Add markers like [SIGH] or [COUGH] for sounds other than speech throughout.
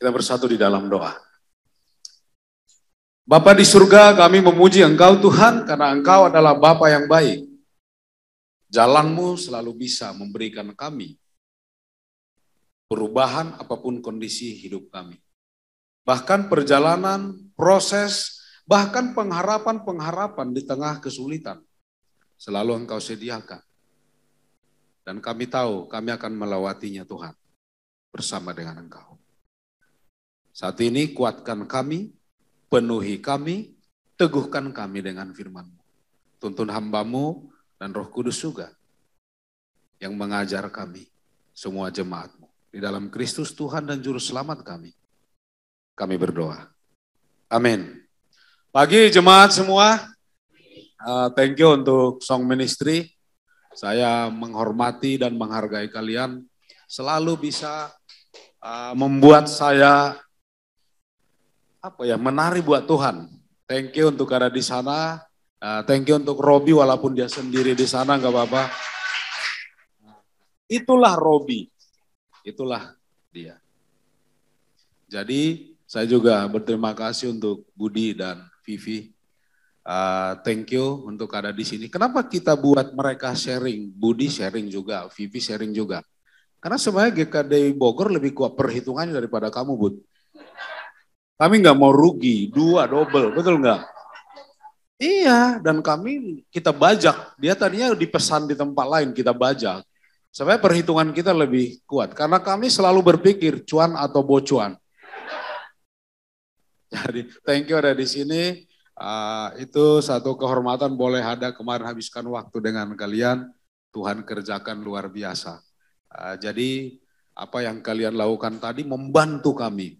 Kita bersatu di dalam doa. Bapa di surga, kami memuji Engkau Tuhan karena Engkau adalah Bapa yang baik. Jalanmu selalu bisa memberikan kami perubahan apapun kondisi hidup kami. Bahkan perjalanan, proses, bahkan pengharapan-pengharapan di tengah kesulitan. Selalu engkau sediakan. Dan kami tahu kami akan melewatinya Tuhan bersama dengan engkau. Saat ini kuatkan kami, penuhi kami, teguhkan kami dengan firman-Mu. Tuntun hambamu dan roh kudus juga yang mengajar kami, semua jemaatMu Di dalam Kristus Tuhan dan Juru Selamat kami. Kami berdoa. Amin. Pagi jemaat semua, uh, thank you untuk song ministry. Saya menghormati dan menghargai kalian selalu bisa uh, membuat saya apa ya menari buat Tuhan. Thank you untuk ada di sana. Uh, thank you untuk Robi walaupun dia sendiri di sana nggak apa-apa. Itulah Robi. Itulah dia. Jadi saya juga berterima kasih untuk Budi dan Vivi. Uh, thank you untuk ada di sini. Kenapa kita buat mereka sharing? Budi sharing juga, Vivi sharing juga. Karena sebenarnya GKD Bogor lebih kuat perhitungannya daripada kamu, Bud. Kami nggak mau rugi, dua double, betul nggak? Iya, dan kami kita bajak. Dia tadinya dipesan di tempat lain, kita bajak. Supaya perhitungan kita lebih kuat. Karena kami selalu berpikir cuan atau bocuan. [LAUGHS] Jadi thank you ada di sini. Uh, itu satu kehormatan boleh ada kemarin habiskan waktu dengan kalian. Tuhan kerjakan luar biasa. Uh, jadi apa yang kalian lakukan tadi membantu kami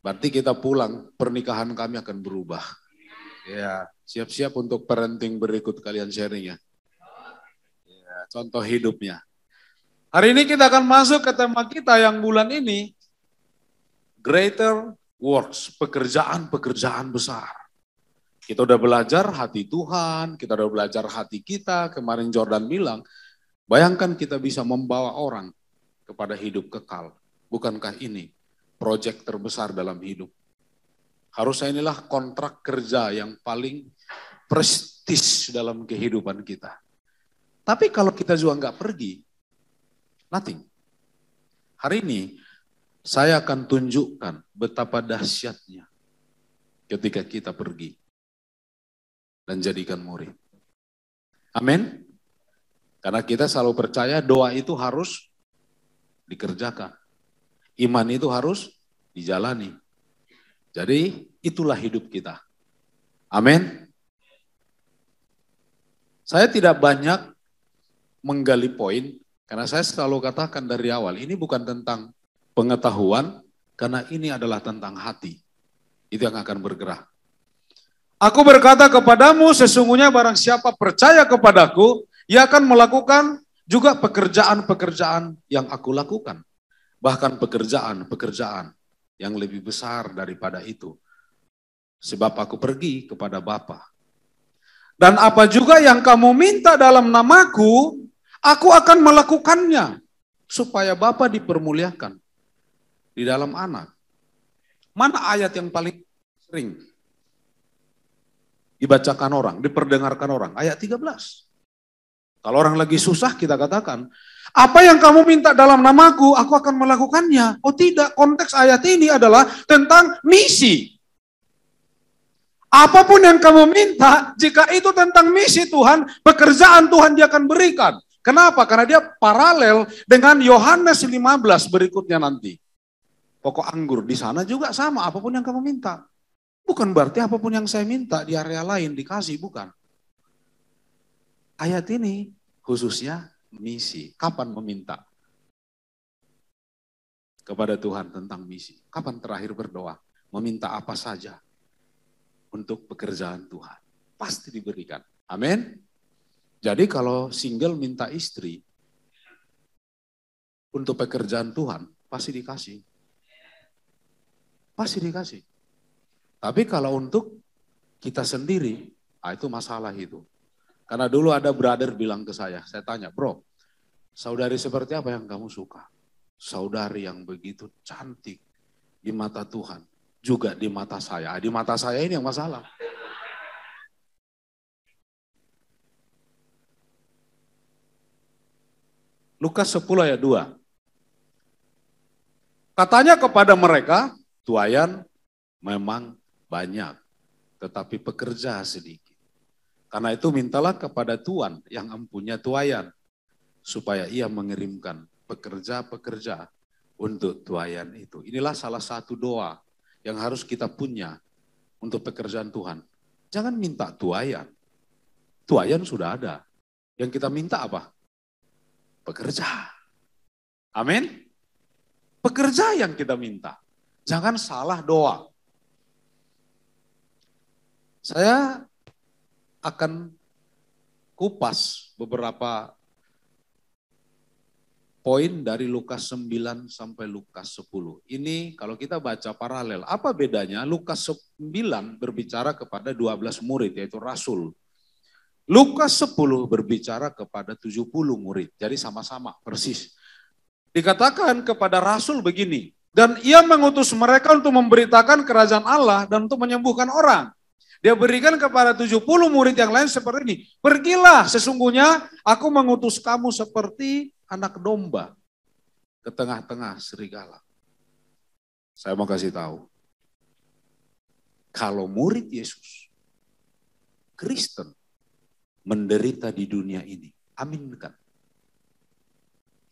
Berarti kita pulang, pernikahan kami akan berubah. Ya, siap-siap untuk parenting berikut kalian sharing ya. ya. Contoh hidupnya. Hari ini kita akan masuk ke tema kita yang bulan ini, Greater Works, pekerjaan-pekerjaan besar. Kita udah belajar hati Tuhan, kita udah belajar hati kita. Kemarin Jordan bilang, bayangkan kita bisa membawa orang kepada hidup kekal. Bukankah ini proyek terbesar dalam hidup. Harusnya inilah kontrak kerja yang paling prestis dalam kehidupan kita. Tapi kalau kita juga nggak pergi, nothing. Hari ini saya akan tunjukkan betapa dahsyatnya ketika kita pergi dan jadikan murid. Amin. Karena kita selalu percaya doa itu harus dikerjakan. Iman itu harus dijalani. Jadi itulah hidup kita. Amin. Saya tidak banyak menggali poin karena saya selalu katakan dari awal ini bukan tentang pengetahuan karena ini adalah tentang hati. Itu yang akan bergerak. Aku berkata kepadamu sesungguhnya barang siapa percaya kepadaku, ia akan melakukan juga pekerjaan-pekerjaan yang aku lakukan bahkan pekerjaan-pekerjaan yang lebih besar daripada itu. Sebab aku pergi kepada Bapa. Dan apa juga yang kamu minta dalam namaku, aku akan melakukannya supaya Bapa dipermuliakan di dalam anak. Mana ayat yang paling sering dibacakan orang, diperdengarkan orang? Ayat 13. Kalau orang lagi susah kita katakan, apa yang kamu minta dalam namaku, aku akan melakukannya. Oh tidak, konteks ayat ini adalah tentang misi. Apapun yang kamu minta, jika itu tentang misi Tuhan, pekerjaan Tuhan dia akan berikan. Kenapa? Karena dia paralel dengan Yohanes 15 berikutnya nanti. Pokok anggur di sana juga sama, apapun yang kamu minta. Bukan berarti apapun yang saya minta di area lain dikasih, bukan. Ayat ini khususnya misi. Kapan meminta kepada Tuhan tentang misi? Kapan terakhir berdoa? Meminta apa saja untuk pekerjaan Tuhan. Pasti diberikan. Amin. Jadi kalau single minta istri untuk pekerjaan Tuhan, pasti dikasih. Pasti dikasih. Tapi kalau untuk kita sendiri, ah itu masalah itu. Karena dulu ada brother bilang ke saya, saya tanya, bro, saudari seperti apa yang kamu suka? Saudari yang begitu cantik di mata Tuhan, juga di mata saya. Ah, di mata saya ini yang masalah. Lukas 10 ayat 2. Katanya kepada mereka, tuayan memang banyak, tetapi pekerja sedikit. Karena itu mintalah kepada Tuhan yang empunya tuayan, supaya ia mengirimkan pekerja-pekerja untuk tuayan itu. Inilah salah satu doa yang harus kita punya untuk pekerjaan Tuhan. Jangan minta tuayan. Tuayan sudah ada. Yang kita minta apa? Pekerja. Amin. Pekerja yang kita minta. Jangan salah doa. Saya akan kupas beberapa poin dari Lukas 9 sampai Lukas 10. Ini kalau kita baca paralel, apa bedanya Lukas 9 berbicara kepada 12 murid yaitu rasul. Lukas 10 berbicara kepada 70 murid. Jadi sama-sama persis. Dikatakan kepada rasul begini, dan ia mengutus mereka untuk memberitakan kerajaan Allah dan untuk menyembuhkan orang. Dia berikan kepada 70 murid yang lain seperti ini. Pergilah sesungguhnya aku mengutus kamu seperti anak domba ke tengah-tengah serigala. Saya mau kasih tahu. Kalau murid Yesus, Kristen, menderita di dunia ini, aminkan.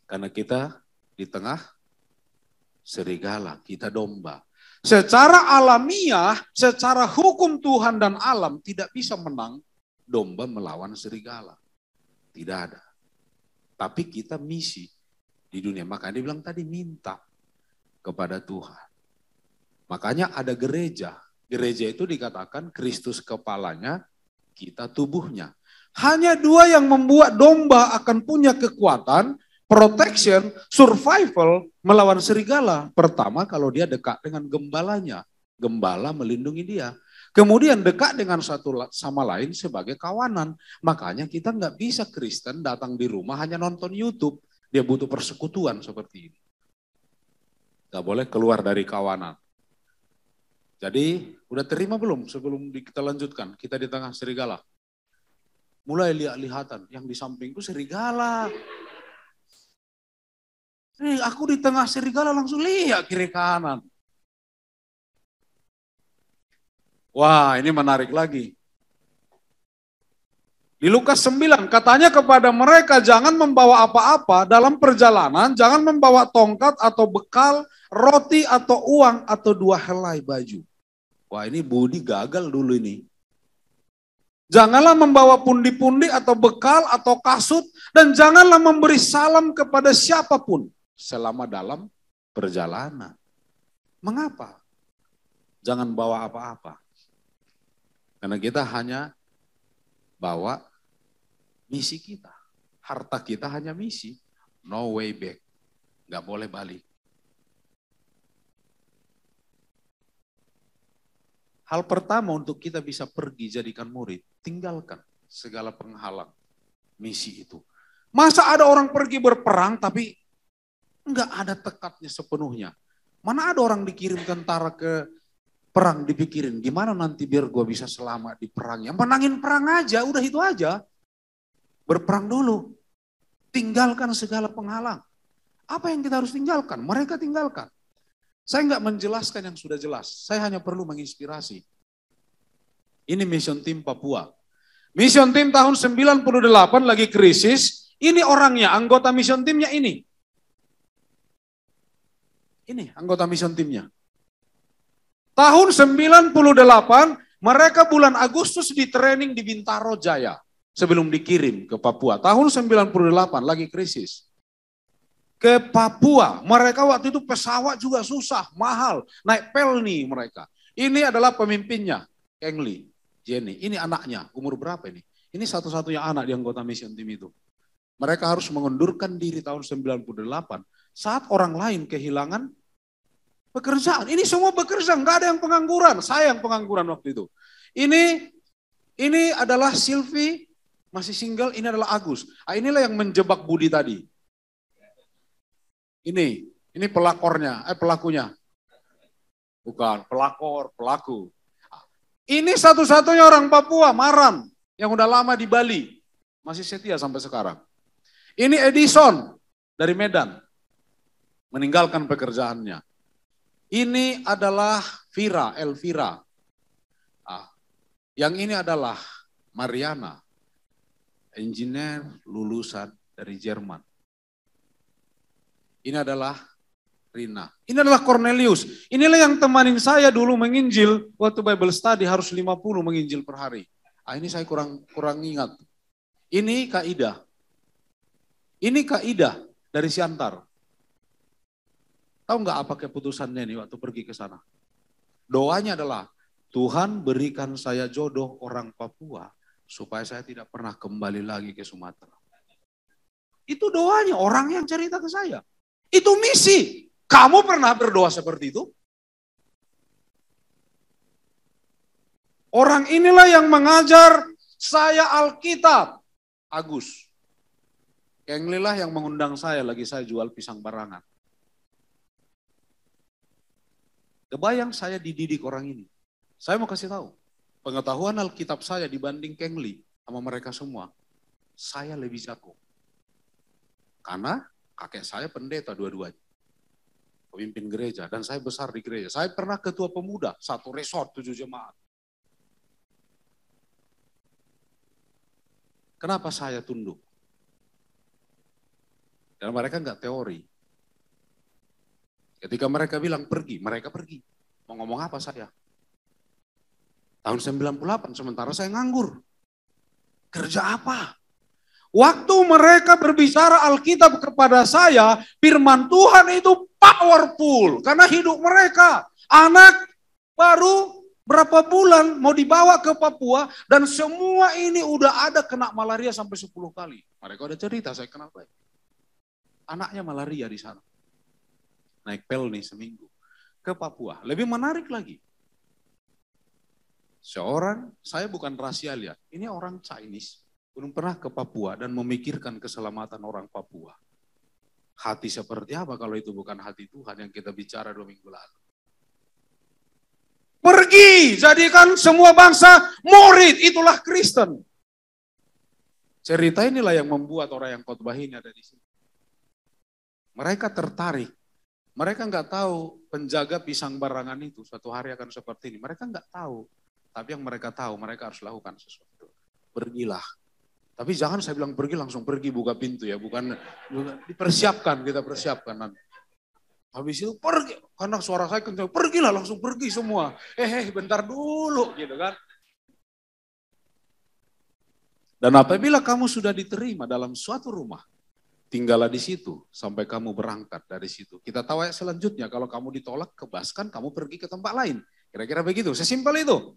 Karena kita di tengah serigala, kita domba. Secara alamiah, secara hukum Tuhan dan alam tidak bisa menang domba melawan serigala. Tidak ada. Tapi kita misi di dunia. Makanya dia bilang tadi minta kepada Tuhan. Makanya ada gereja. Gereja itu dikatakan Kristus kepalanya, kita tubuhnya. Hanya dua yang membuat domba akan punya kekuatan, protection, survival melawan serigala. Pertama kalau dia dekat dengan gembalanya, gembala melindungi dia. Kemudian dekat dengan satu sama lain sebagai kawanan. Makanya kita nggak bisa Kristen datang di rumah hanya nonton YouTube. Dia butuh persekutuan seperti ini. Gak boleh keluar dari kawanan. Jadi udah terima belum sebelum kita lanjutkan? Kita di tengah serigala. Mulai lihat-lihatan. Yang di sampingku serigala. Ini aku di tengah serigala langsung lihat kiri kanan. Wah, ini menarik lagi. Di Lukas 9, katanya kepada mereka jangan membawa apa-apa dalam perjalanan, jangan membawa tongkat atau bekal, roti atau uang atau dua helai baju. Wah ini Budi gagal dulu ini. Janganlah membawa pundi-pundi atau bekal atau kasut dan janganlah memberi salam kepada siapapun selama dalam perjalanan. Mengapa? Jangan bawa apa-apa. Karena kita hanya bawa misi kita. Harta kita hanya misi. No way back. Gak boleh balik. Hal pertama untuk kita bisa pergi jadikan murid, tinggalkan segala penghalang misi itu. Masa ada orang pergi berperang tapi Enggak ada tekadnya sepenuhnya. Mana ada orang dikirim tentara ke perang dipikirin gimana nanti biar gue bisa selamat di perang. Yang menangin perang aja, udah itu aja. Berperang dulu. Tinggalkan segala penghalang. Apa yang kita harus tinggalkan? Mereka tinggalkan. Saya nggak menjelaskan yang sudah jelas. Saya hanya perlu menginspirasi. Ini mission tim Papua. Mission tim tahun 98 lagi krisis. Ini orangnya, anggota mission timnya ini. Ini anggota mission timnya. Tahun 98, mereka bulan Agustus di training di Bintaro Jaya sebelum dikirim ke Papua. Tahun 98 lagi krisis. Ke Papua, mereka waktu itu pesawat juga susah, mahal, naik pelni mereka. Ini adalah pemimpinnya, Kengli, Jenny. Ini anaknya, umur berapa ini? Ini satu-satunya anak di anggota mission tim itu. Mereka harus mengundurkan diri tahun 98 saat orang lain kehilangan Pekerjaan. Ini semua bekerja, nggak ada yang pengangguran. Saya yang pengangguran waktu itu. Ini ini adalah Silvi masih single, ini adalah Agus. Ah, inilah yang menjebak Budi tadi. Ini, ini pelakornya, eh pelakunya. Bukan, pelakor, pelaku. Ini satu-satunya orang Papua, Maran, yang udah lama di Bali. Masih setia sampai sekarang. Ini Edison dari Medan. Meninggalkan pekerjaannya. Ini adalah Vira, Elvira. Ah, yang ini adalah Mariana, engineer lulusan dari Jerman. Ini adalah Rina. Ini adalah Cornelius. Inilah yang temanin saya dulu menginjil waktu Bible study harus 50 menginjil per hari. Ah, ini saya kurang kurang ingat. Ini Kaida. Ini Kaida dari Siantar. Tahu nggak apa keputusannya nih waktu pergi ke sana? Doanya adalah, Tuhan berikan saya jodoh orang Papua supaya saya tidak pernah kembali lagi ke Sumatera. Itu doanya orang yang cerita ke saya. Itu misi. Kamu pernah berdoa seperti itu? Orang inilah yang mengajar saya Alkitab. Agus. Yang inilah yang mengundang saya lagi saya jual pisang barangan. Kebayang saya dididik orang ini. Saya mau kasih tahu, pengetahuan Alkitab saya dibanding Kengli sama mereka semua, saya lebih jago. Karena kakek saya pendeta dua-duanya. Pemimpin gereja, dan saya besar di gereja. Saya pernah ketua pemuda, satu resort, tujuh jemaat. Kenapa saya tunduk? Dan mereka nggak teori, Ketika mereka bilang pergi, mereka pergi. Mau ngomong apa saya? Tahun 98, sementara saya nganggur. Kerja apa? Waktu mereka berbicara Alkitab kepada saya, firman Tuhan itu powerful. Karena hidup mereka, anak baru berapa bulan mau dibawa ke Papua, dan semua ini udah ada kena malaria sampai 10 kali. Mereka udah cerita, saya kenal baik. Ya? Anaknya malaria di sana naik pel nih seminggu ke Papua. Lebih menarik lagi. Seorang, saya bukan lihat, ini orang Chinese, belum pernah ke Papua dan memikirkan keselamatan orang Papua. Hati seperti apa kalau itu bukan hati Tuhan yang kita bicara dua minggu lalu. Pergi, jadikan semua bangsa murid, itulah Kristen. Cerita inilah yang membuat orang yang khotbah ini ada di sini. Mereka tertarik mereka nggak tahu penjaga pisang barangan itu suatu hari akan seperti ini. Mereka nggak tahu. Tapi yang mereka tahu, mereka harus lakukan sesuatu. Pergilah. Tapi jangan saya bilang pergi langsung pergi buka pintu ya, bukan, bukan dipersiapkan kita persiapkan nanti. Habis itu pergi, karena suara saya kencang, pergilah langsung pergi semua. Eh, eh bentar dulu gitu kan. Dan apabila kamu sudah diterima dalam suatu rumah, tinggallah di situ sampai kamu berangkat dari situ. Kita tahu ayat selanjutnya, kalau kamu ditolak, kebaskan kamu pergi ke tempat lain. Kira-kira begitu, sesimpel itu.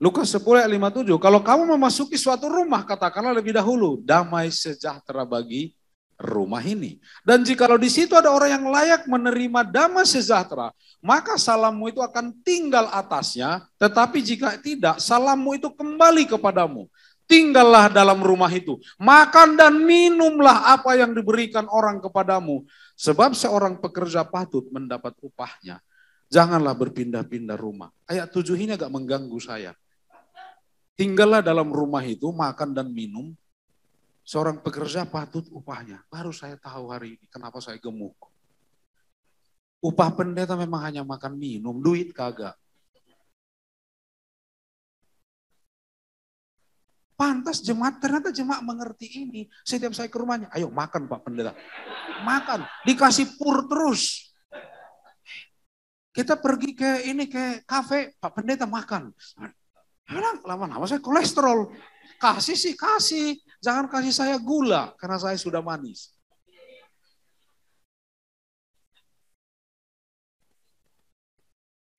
Lukas 10 ayat 57, kalau kamu memasuki suatu rumah, katakanlah lebih dahulu, damai sejahtera bagi rumah ini. Dan jikalau di situ ada orang yang layak menerima damai sejahtera, maka salammu itu akan tinggal atasnya, tetapi jika tidak, salammu itu kembali kepadamu tinggallah dalam rumah itu. Makan dan minumlah apa yang diberikan orang kepadamu. Sebab seorang pekerja patut mendapat upahnya. Janganlah berpindah-pindah rumah. Ayat tujuh ini agak mengganggu saya. Tinggallah dalam rumah itu, makan dan minum. Seorang pekerja patut upahnya. Baru saya tahu hari ini kenapa saya gemuk. Upah pendeta memang hanya makan minum, duit kagak. Pantas jemaat, ternyata jemaat mengerti ini. Setiap saya ke rumahnya, ayo makan Pak Pendeta. Makan, dikasih pur terus. Kita pergi ke ini ke kafe, Pak Pendeta makan. orang lama-lama saya kolesterol. Kasih sih kasih, jangan kasih saya gula karena saya sudah manis.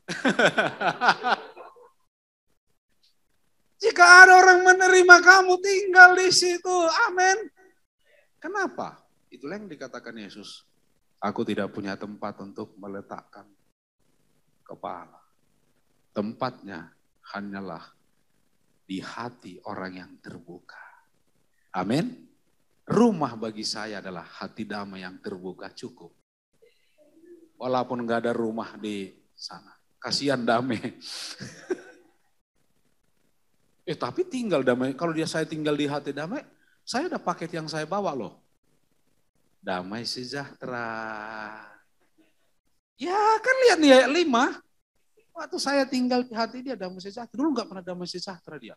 [LAUGHS] Jika ada orang menerima kamu, tinggal di situ. Amin. Kenapa? Itulah yang dikatakan Yesus. Aku tidak punya tempat untuk meletakkan kepala. Tempatnya hanyalah di hati orang yang terbuka. Amin. Rumah bagi saya adalah hati damai yang terbuka cukup. Walaupun nggak ada rumah di sana. Kasihan damai. [LAUGHS] Eh tapi tinggal damai. Kalau dia saya tinggal di hati damai, saya ada paket yang saya bawa loh. Damai sejahtera. Ya kan lihat nih ayat lima. Waktu saya tinggal di hati dia damai sejahtera. Dulu gak pernah damai sejahtera dia.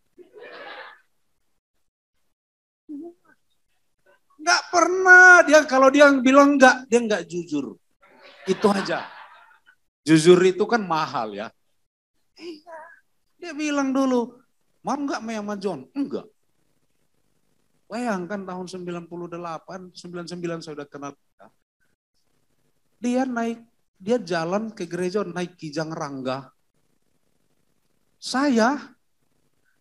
Gak pernah. Dia kalau dia bilang gak, dia nggak jujur. Itu aja. Jujur itu kan mahal ya. Iya. Dia bilang dulu, Mau enggak Mei sama John? Enggak. Bayangkan tahun 98, 99 saya udah kenal. Dia naik, dia jalan ke gereja naik Kijang Rangga. Saya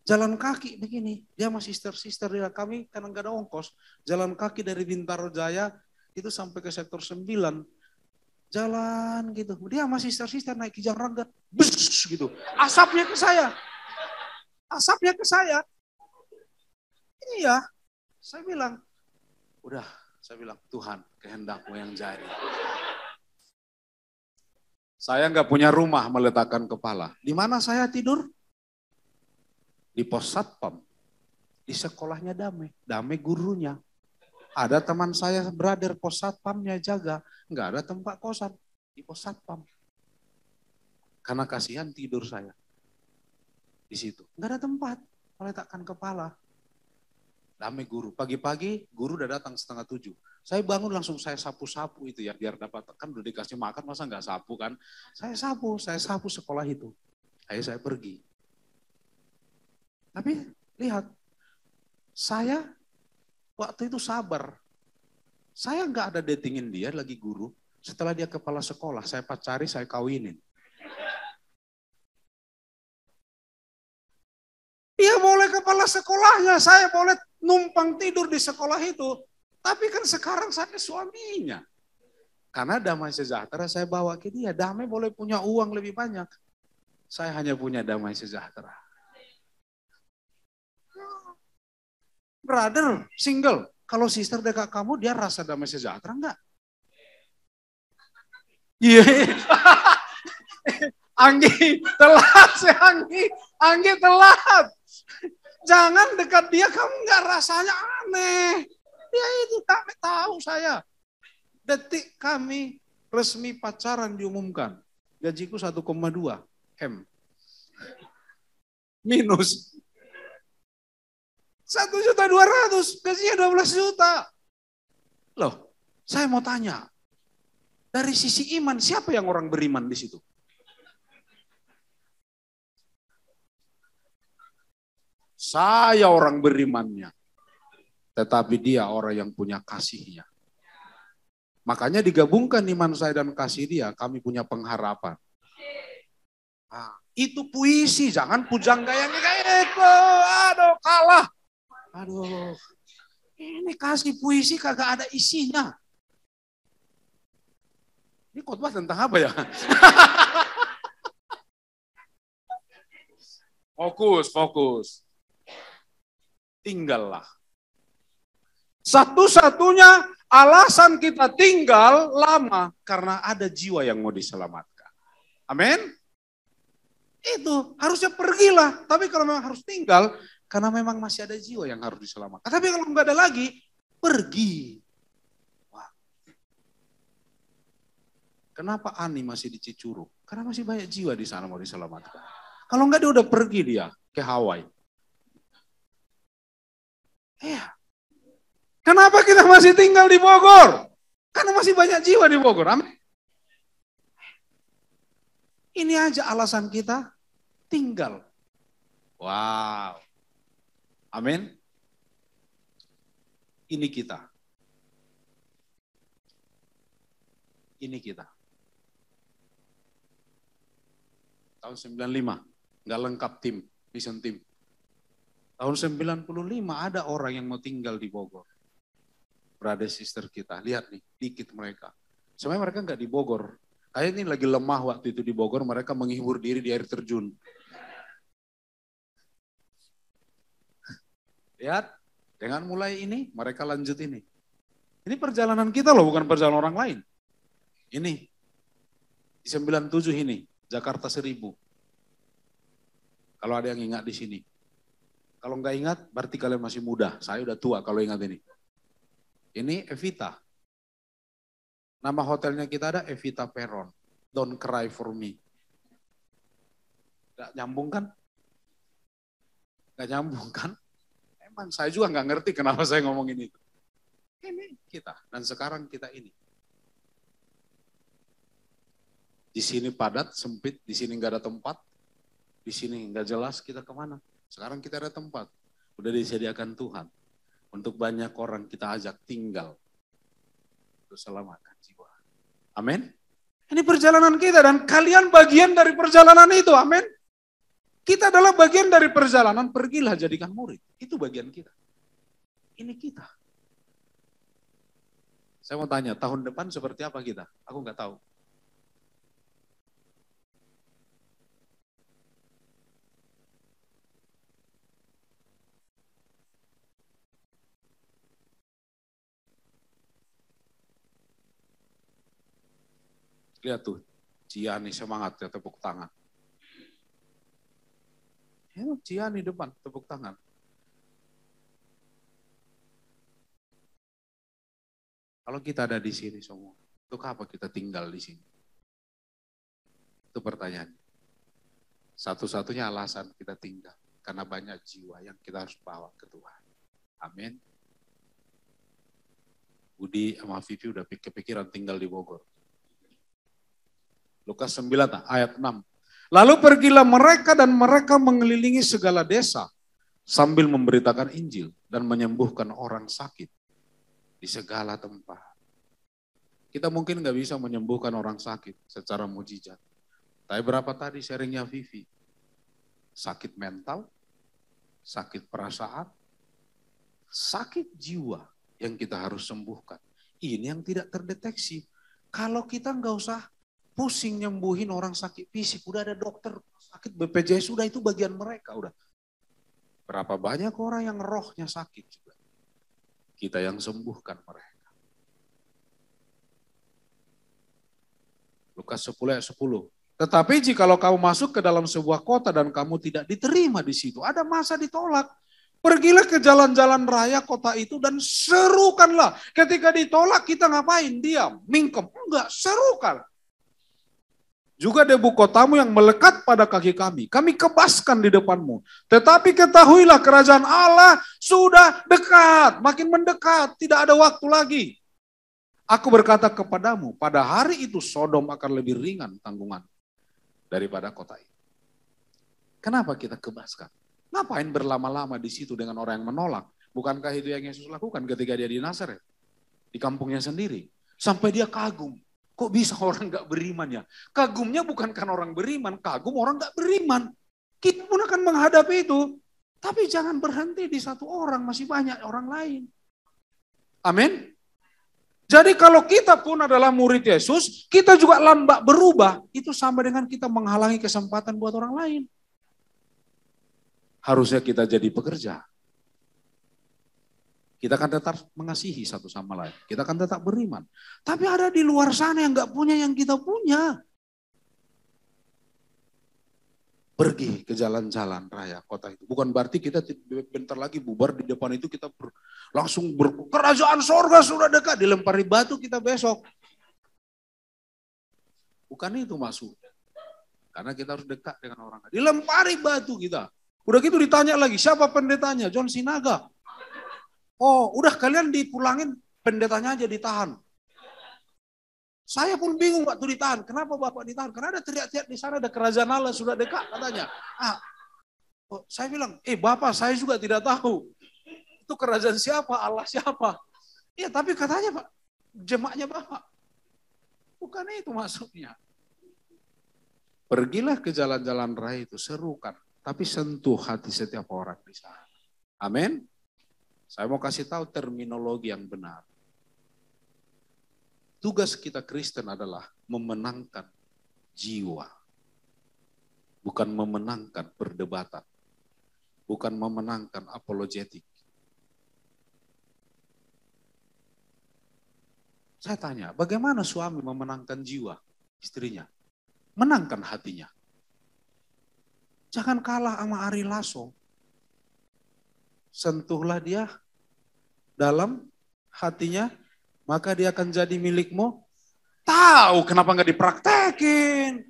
jalan kaki begini. Dia masih sister-sister dia. Kami karena enggak ada ongkos. Jalan kaki dari Bintaro Jaya itu sampai ke sektor 9. Jalan gitu. Dia masih sister-sister naik kijang rangga. Bus gitu. Asapnya ke saya asapnya ke saya. ini ya, saya bilang, udah, saya bilang, Tuhan, kehendakmu yang jadi. Saya nggak punya rumah meletakkan kepala. Di mana saya tidur? Di pos satpam. Di sekolahnya Dame. Dame gurunya. Ada teman saya brother pos satpamnya jaga. Nggak ada tempat kosan. Di pos satpam. Karena kasihan tidur saya di situ. Nggak ada tempat meletakkan kepala. Damai guru. Pagi-pagi guru udah datang setengah tujuh. Saya bangun langsung saya sapu-sapu itu ya biar dapat kan udah dikasih makan masa nggak sapu kan. Saya sapu, saya sapu sekolah itu. Akhirnya saya pergi. Tapi lihat, saya waktu itu sabar. Saya nggak ada datingin dia lagi guru. Setelah dia kepala sekolah, saya pacari, saya kawinin. Iya boleh kepala sekolahnya, saya boleh numpang tidur di sekolah itu. Tapi kan sekarang saya suaminya. Karena damai sejahtera saya bawa ke dia. Damai boleh punya uang lebih banyak. Saya hanya punya damai sejahtera. Brother, single. Kalau sister dekat kamu, dia rasa damai sejahtera enggak? Iya. Yeah. [LAUGHS] Anggi, telat sih Anggi. Anggi telat. Jangan dekat dia kamu nggak rasanya aneh. Dia ya itu kami tahu saya. Detik kami resmi pacaran diumumkan. Gajiku 1,2 M. Minus. 1 juta 200, gajinya 12 juta. Loh, saya mau tanya. Dari sisi iman, siapa yang orang beriman di situ? Saya orang berimannya. Tetapi dia orang yang punya kasihnya. Makanya digabungkan iman saya dan kasih dia, kami punya pengharapan. Nah, itu puisi, jangan pujang gayanya kayak itu. Aduh, kalah. Aduh, ini kasih puisi kagak ada isinya. Ini khotbah tentang apa ya? [LAUGHS] fokus, fokus tinggallah. Satu-satunya alasan kita tinggal lama karena ada jiwa yang mau diselamatkan. Amin. Itu harusnya pergilah, tapi kalau memang harus tinggal karena memang masih ada jiwa yang harus diselamatkan. Tapi kalau nggak ada lagi, pergi. Wah. Kenapa Ani masih di Karena masih banyak jiwa di sana mau diselamatkan. Kalau nggak dia udah pergi dia ke Hawaii. Iya. Kenapa kita masih tinggal di Bogor? Karena masih banyak jiwa di Bogor. Amin. Ini aja alasan kita tinggal. Wow. Amin. Ini kita. Ini kita. Tahun 95, nggak lengkap tim, mission tim. Tahun 95 ada orang yang mau tinggal di Bogor. Brother sister kita, lihat nih, dikit mereka. Sebenarnya mereka nggak di Bogor. Kayak ini lagi lemah waktu itu di Bogor, mereka menghibur diri di air terjun. Lihat, dengan mulai ini, mereka lanjut ini. Ini perjalanan kita loh, bukan perjalanan orang lain. Ini, di 97 ini, Jakarta seribu. Kalau ada yang ingat di sini, kalau nggak ingat, berarti kalian masih muda. Saya udah tua kalau ingat ini. Ini Evita. Nama hotelnya kita ada Evita Peron. Don't cry for me. Gak nyambung kan? Gak nyambung kan? Emang saya juga nggak ngerti kenapa saya ngomong ini. Ini kita. Dan sekarang kita ini. Di sini padat, sempit. Di sini nggak ada tempat. Di sini nggak jelas kita kemana. Sekarang kita ada tempat, udah disediakan Tuhan. Untuk banyak orang kita ajak tinggal. Untuk selamatkan jiwa. Amin. Ini perjalanan kita dan kalian bagian dari perjalanan itu. Amin. Kita adalah bagian dari perjalanan, pergilah jadikan murid. Itu bagian kita. Ini kita. Saya mau tanya, tahun depan seperti apa kita? Aku nggak tahu. Lihat tuh, Ciani semangat ya tepuk tangan. Ya, Ciani depan tepuk tangan. Kalau kita ada di sini semua, untuk apa kita tinggal di sini? Itu pertanyaan. Satu-satunya alasan kita tinggal karena banyak jiwa yang kita harus bawa ke Tuhan. Amin. Budi sama Vivi udah kepikiran tinggal di Bogor. Lukas 9 ayat 6. Lalu pergilah mereka dan mereka mengelilingi segala desa sambil memberitakan Injil dan menyembuhkan orang sakit di segala tempat. Kita mungkin nggak bisa menyembuhkan orang sakit secara mujizat. Tapi berapa tadi sharingnya Vivi? Sakit mental, sakit perasaan, sakit jiwa yang kita harus sembuhkan. Ini yang tidak terdeteksi. Kalau kita nggak usah pusing nyembuhin orang sakit fisik. Udah ada dokter sakit BPJS, sudah itu bagian mereka udah. Berapa banyak orang yang rohnya sakit juga. Kita yang sembuhkan mereka. Lukas 10 ayat 10. Tetapi jikalau kamu masuk ke dalam sebuah kota dan kamu tidak diterima di situ, ada masa ditolak. Pergilah ke jalan-jalan raya kota itu dan serukanlah. Ketika ditolak kita ngapain? Diam, mingkem. Enggak, serukan juga debu kotamu yang melekat pada kaki kami. Kami kebaskan di depanmu. Tetapi ketahuilah kerajaan Allah sudah dekat, makin mendekat, tidak ada waktu lagi. Aku berkata kepadamu, pada hari itu Sodom akan lebih ringan tanggungan daripada kota ini. Kenapa kita kebaskan? Ngapain berlama-lama di situ dengan orang yang menolak? Bukankah itu yang Yesus lakukan ketika dia di Nazaret? Di kampungnya sendiri. Sampai dia kagum Kok bisa [LAUGHS] orang gak beriman ya? Kagumnya bukan karena orang beriman, kagum orang gak beriman. Kita pun akan menghadapi itu. Tapi jangan berhenti di satu orang, masih banyak orang lain. Amin. Jadi kalau kita pun adalah murid Yesus, kita juga lambat berubah. Itu sama dengan kita menghalangi kesempatan buat orang lain. Harusnya kita jadi pekerja. Kita akan tetap mengasihi satu sama lain. Kita akan tetap beriman. Tapi ada di luar sana yang nggak punya yang kita punya. Pergi ke jalan-jalan raya kota itu. Bukan berarti kita bentar lagi bubar di depan itu kita ber, langsung ber, kerajaan sorga sudah dekat. Dilempari batu kita besok. Bukan itu masuk? Karena kita harus dekat dengan orang. Dilempari batu kita. Udah gitu ditanya lagi, siapa pendetanya? John Sinaga. Oh, udah kalian dipulangin, pendetanya aja ditahan. Saya pun bingung waktu ditahan. Kenapa Bapak ditahan? Karena ada teriak-teriak di sana, ada kerajaan Allah sudah dekat katanya. Ah, oh, saya bilang, eh Bapak saya juga tidak tahu. Itu kerajaan siapa, Allah siapa. Iya, tapi katanya Pak, jemaknya Bapak. Bukan itu maksudnya. Pergilah ke jalan-jalan raya itu, serukan. Tapi sentuh hati setiap orang di sana. Amin. Saya mau kasih tahu terminologi yang benar. Tugas kita Kristen adalah memenangkan jiwa. Bukan memenangkan perdebatan. Bukan memenangkan apologetik. Saya tanya, bagaimana suami memenangkan jiwa istrinya? Menangkan hatinya. Jangan kalah sama Ari Lasso sentuhlah dia dalam hatinya, maka dia akan jadi milikmu. Tahu kenapa nggak dipraktekin?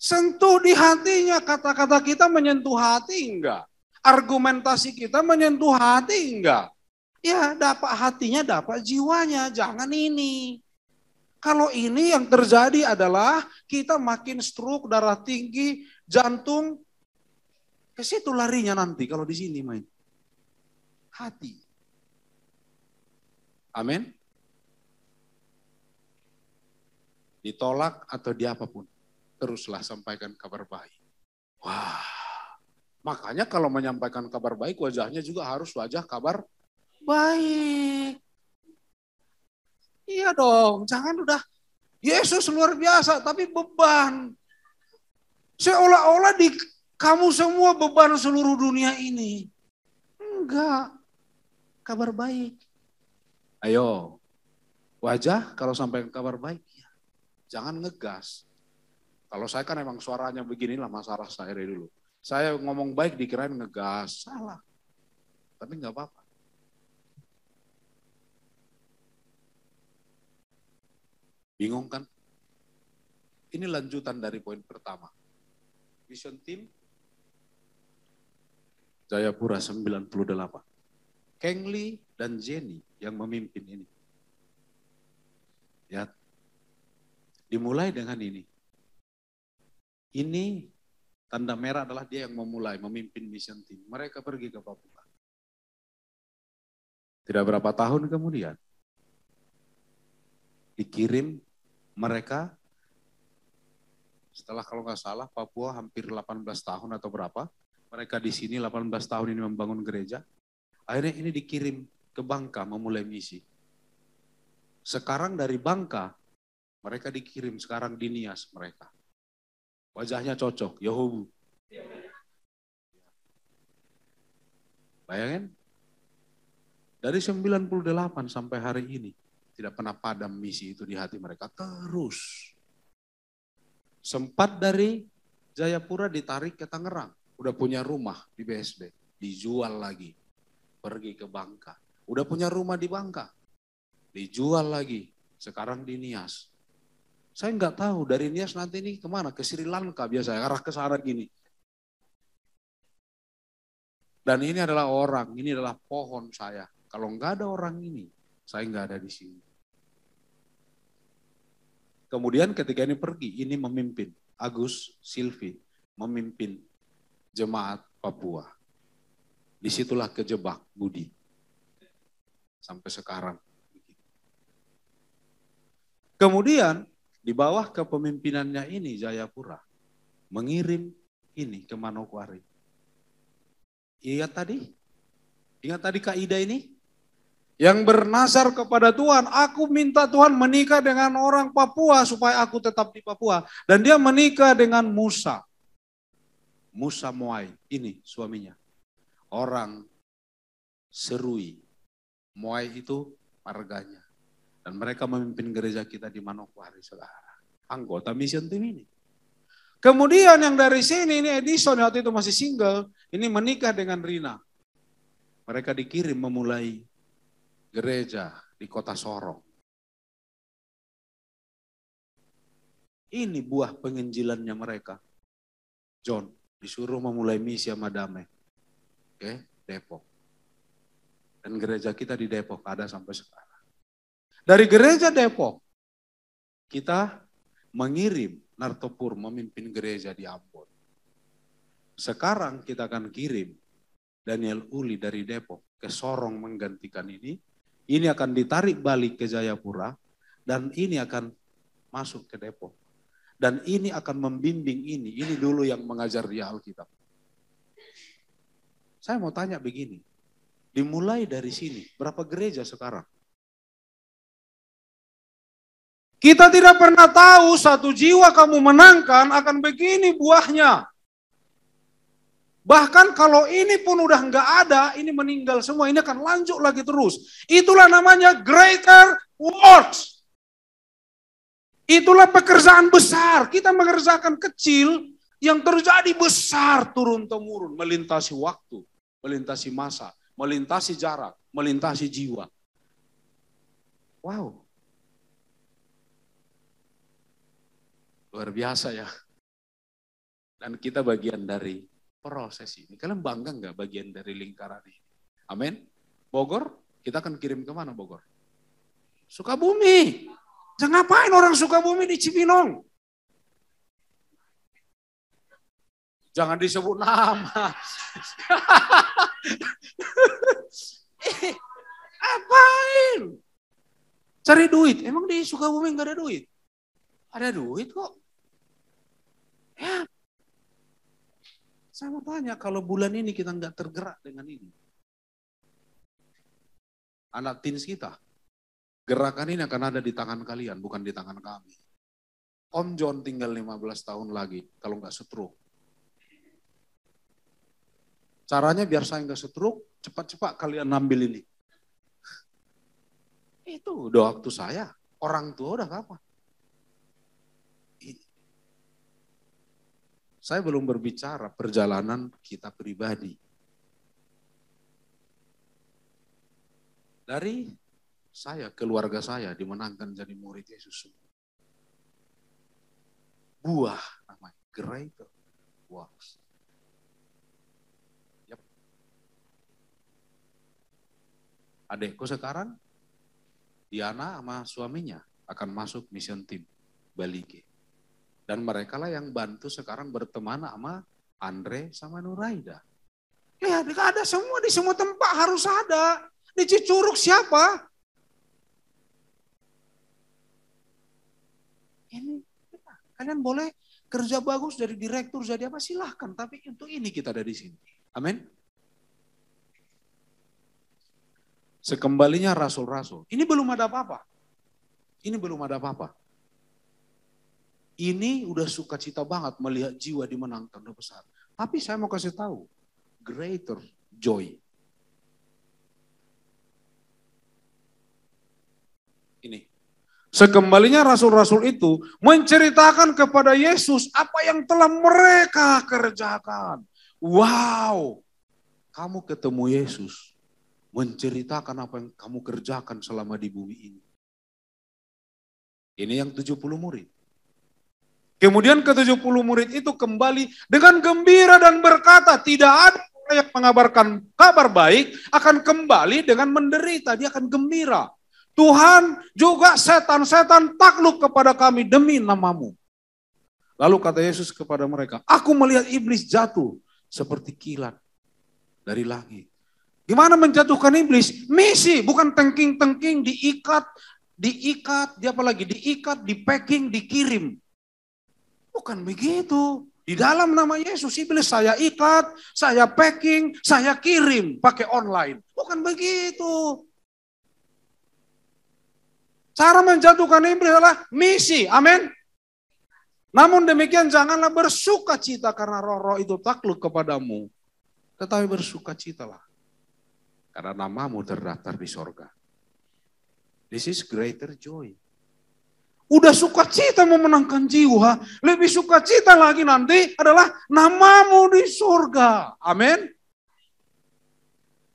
Sentuh di hatinya, kata-kata kita menyentuh hati enggak? Argumentasi kita menyentuh hati enggak? Ya dapat hatinya, dapat jiwanya, jangan ini. Kalau ini yang terjadi adalah kita makin stroke, darah tinggi, jantung ke situ larinya nanti kalau di sini main. Hati. Amin. Ditolak atau di apapun teruslah sampaikan kabar baik. Wah, makanya kalau menyampaikan kabar baik wajahnya juga harus wajah kabar baik. Iya dong, jangan udah Yesus luar biasa tapi beban. Seolah-olah di kamu semua beban seluruh dunia ini. Enggak. Kabar baik. Ayo. Wajah kalau sampai kabar baik. Ya. Jangan ngegas. Kalau saya kan emang suaranya beginilah masalah saya dari dulu. Saya ngomong baik dikirain ngegas. Salah. Tapi enggak apa-apa. Bingung kan? Ini lanjutan dari poin pertama. Vision team Jayapura 98. Kengli dan Jenny yang memimpin ini. Ya, dimulai dengan ini. Ini tanda merah adalah dia yang memulai, memimpin mission team. Mereka pergi ke Papua. Tidak berapa tahun kemudian, dikirim mereka setelah kalau nggak salah Papua hampir 18 tahun atau berapa, mereka di sini 18 tahun ini membangun gereja. Akhirnya ini dikirim ke Bangka memulai misi. Sekarang dari Bangka mereka dikirim sekarang di Nias mereka. Wajahnya cocok, Yehobu. Bayangin, dari 98 sampai hari ini, tidak pernah padam misi itu di hati mereka. Terus. Sempat dari Jayapura ditarik ke Tangerang udah punya rumah di BSD, dijual lagi, pergi ke Bangka. Udah punya rumah di Bangka, dijual lagi, sekarang di Nias. Saya nggak tahu dari Nias nanti ini kemana, ke Sri Lanka biasanya, arah ke sana gini. Dan ini adalah orang, ini adalah pohon saya. Kalau nggak ada orang ini, saya nggak ada di sini. Kemudian ketika ini pergi, ini memimpin. Agus Silvi memimpin jemaat Papua. Disitulah kejebak Budi. Sampai sekarang. Kemudian di bawah kepemimpinannya ini Jayapura mengirim ini ke Manokwari. Ingat tadi? Ingat tadi Kak Ida ini? Yang bernasar kepada Tuhan, aku minta Tuhan menikah dengan orang Papua supaya aku tetap di Papua. Dan dia menikah dengan Musa. Musa Moai, ini suaminya. Orang Serui. Moai itu marganya. Dan mereka memimpin gereja kita di Manokwari, saudara. Anggota Mission Team ini. Kemudian yang dari sini, ini Edison waktu itu masih single, ini menikah dengan Rina. Mereka dikirim memulai gereja di kota Sorong. Ini buah penginjilannya mereka. John disuruh memulai misi sama damai. Oke, Depok. Dan gereja kita di Depok ada sampai sekarang. Dari gereja Depok, kita mengirim Nartopur memimpin gereja di Ambon. Sekarang kita akan kirim Daniel Uli dari Depok ke Sorong menggantikan ini. Ini akan ditarik balik ke Jayapura dan ini akan masuk ke Depok dan ini akan membimbing ini. Ini dulu yang mengajar dia Alkitab. Saya mau tanya begini. Dimulai dari sini. Berapa gereja sekarang? Kita tidak pernah tahu satu jiwa kamu menangkan akan begini buahnya. Bahkan kalau ini pun udah nggak ada, ini meninggal semua, ini akan lanjut lagi terus. Itulah namanya greater works. Itulah pekerjaan besar. Kita mengerjakan kecil, yang terjadi besar turun-temurun. Melintasi waktu, melintasi masa, melintasi jarak, melintasi jiwa. Wow. Luar biasa ya. Dan kita bagian dari proses ini. Kalian bangga nggak bagian dari lingkaran ini? Amin. Bogor, kita akan kirim kemana Bogor? Sukabumi. Jangan Ngapain orang Sukabumi di Cibinong? Jangan disebut nama. eh, [LAUGHS] apain? Cari duit. Emang di Sukabumi nggak ada duit? Ada duit kok. Ya. Saya mau tanya, kalau bulan ini kita nggak tergerak dengan ini, anak teens kita, Gerakan ini akan ada di tangan kalian, bukan di tangan kami. Om John tinggal 15 tahun lagi, kalau nggak setruk. Caranya biar saya nggak setruk, cepat-cepat kalian ambil ini. Itu udah waktu saya. Orang tua udah apa? Saya belum berbicara perjalanan kita pribadi. Dari saya, keluarga saya dimenangkan jadi murid Yesus semua. Buah namanya, greater works. Yep. Adekku sekarang, Diana sama suaminya akan masuk mission team Balike. Dan mereka lah yang bantu sekarang berteman sama Andre sama Nuraida. Lihat, ada semua di semua tempat harus ada. Di Cicuruk siapa? Ini kalian boleh kerja bagus dari direktur jadi apa silahkan. Tapi untuk ini kita ada di sini. Amin. Sekembalinya rasul-rasul. Ini belum ada apa-apa. Ini belum ada apa-apa. Ini udah sukacita banget melihat jiwa dimenangkan udah besar. Tapi saya mau kasih tahu, greater joy. Ini Sekembalinya rasul-rasul itu menceritakan kepada Yesus apa yang telah mereka kerjakan. Wow, kamu ketemu Yesus menceritakan apa yang kamu kerjakan selama di bumi ini. Ini yang 70 murid. Kemudian ke-70 murid itu kembali dengan gembira dan berkata, tidak ada yang mengabarkan kabar baik akan kembali dengan menderita, dia akan gembira. Tuhan juga setan-setan takluk kepada kami demi namamu. Lalu kata Yesus kepada mereka, aku melihat iblis jatuh seperti kilat dari langit. Gimana menjatuhkan iblis? Misi, bukan tengking-tengking, diikat, diikat, di apa lagi? Diikat, dipacking, dikirim. Bukan begitu. Di dalam nama Yesus, iblis saya ikat, saya packing, saya kirim pakai online. Bukan begitu. Cara menjatuhkan iblis adalah misi. Amin. Namun demikian janganlah bersuka cita karena roh-roh itu takluk kepadamu. Tetapi bersuka citalah. Karena namamu terdaftar di sorga. This is greater joy. Udah suka cita memenangkan jiwa, lebih suka cita lagi nanti adalah namamu di sorga, Amin.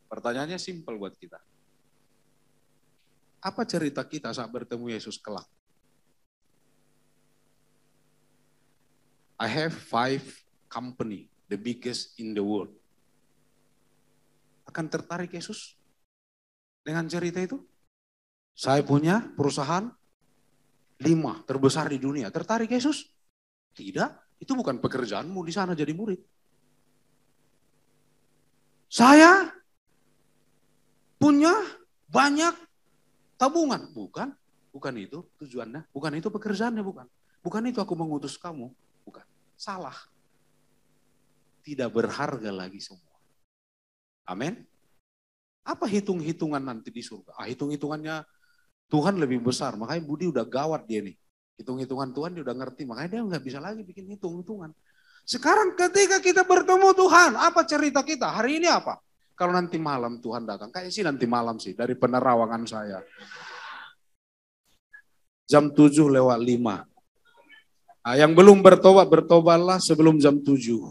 Pertanyaannya simpel buat kita. Apa cerita kita saat bertemu Yesus kelak? I have five company, the biggest in the world. Akan tertarik Yesus dengan cerita itu? Saya punya perusahaan lima terbesar di dunia. Tertarik Yesus? Tidak, itu bukan pekerjaanmu di sana jadi murid. Saya punya banyak tabungan. Bukan, bukan itu tujuannya, bukan itu pekerjaannya, bukan. Bukan itu aku mengutus kamu, bukan. Salah. Tidak berharga lagi semua. Amin. Apa hitung-hitungan nanti di surga? Ah, hitung-hitungannya Tuhan lebih besar. Makanya Budi udah gawat dia nih. Hitung-hitungan Tuhan dia udah ngerti. Makanya dia nggak bisa lagi bikin hitung-hitungan. Sekarang ketika kita bertemu Tuhan, apa cerita kita? Hari ini apa? Kalau nanti malam Tuhan datang, kayak sih nanti malam sih dari penerawangan saya. Jam 7 lewat 5. Nah, yang belum bertobat, bertobatlah sebelum jam 7.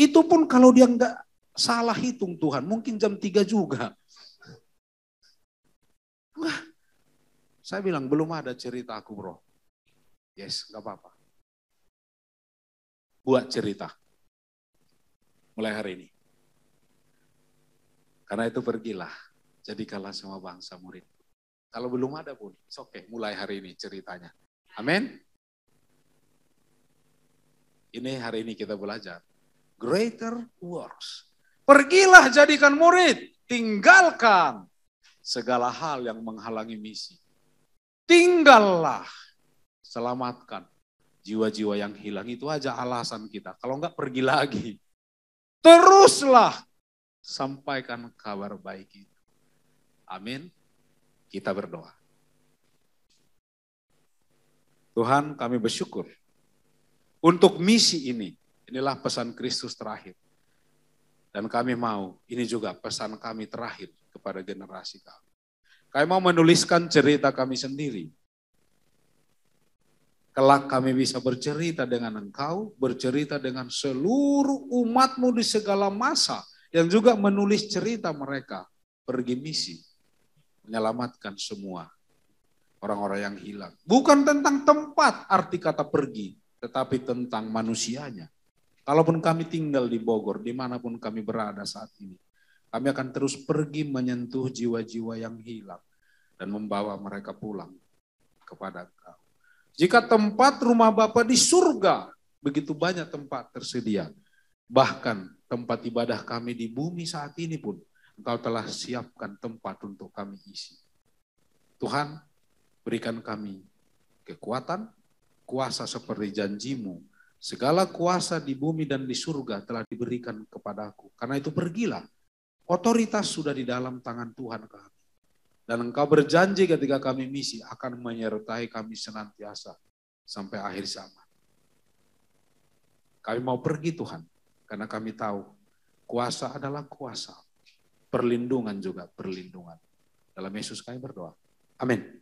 Itu pun kalau dia nggak salah hitung Tuhan, mungkin jam 3 juga. Wah, saya bilang belum ada cerita aku bro. Yes, nggak apa-apa. Buat cerita mulai hari ini. Karena itu pergilah, jadikanlah semua bangsa murid. Kalau belum ada pun, oke, okay, mulai hari ini ceritanya. Amin. Ini hari ini kita belajar. Greater works. Pergilah jadikan murid, tinggalkan segala hal yang menghalangi misi. Tinggallah, selamatkan jiwa-jiwa yang hilang. Itu aja alasan kita. Kalau enggak pergi lagi. Teruslah sampaikan kabar baik itu. Amin. Kita berdoa. Tuhan kami bersyukur untuk misi ini. Inilah pesan Kristus terakhir. Dan kami mau, ini juga pesan kami terakhir kepada generasi kami. Kami mau menuliskan cerita kami sendiri Kelak kami bisa bercerita dengan engkau, bercerita dengan seluruh umatmu di segala masa, yang juga menulis cerita mereka, pergi misi, menyelamatkan semua orang-orang yang hilang. Bukan tentang tempat arti kata pergi, tetapi tentang manusianya. Kalaupun kami tinggal di Bogor, dimanapun kami berada saat ini, kami akan terus pergi menyentuh jiwa-jiwa yang hilang dan membawa mereka pulang kepada Engkau. Jika tempat rumah Bapa di surga, begitu banyak tempat tersedia. Bahkan tempat ibadah kami di bumi saat ini pun Engkau telah siapkan tempat untuk kami isi. Tuhan, berikan kami kekuatan, kuasa seperti janjimu. Segala kuasa di bumi dan di surga telah diberikan kepadaku. Karena itu pergilah. Otoritas sudah di dalam tangan Tuhan kami. Dan engkau berjanji ketika kami misi akan menyertai kami senantiasa sampai akhir zaman. Kami mau pergi Tuhan, karena kami tahu kuasa adalah kuasa. Perlindungan juga perlindungan. Dalam Yesus kami berdoa. Amin.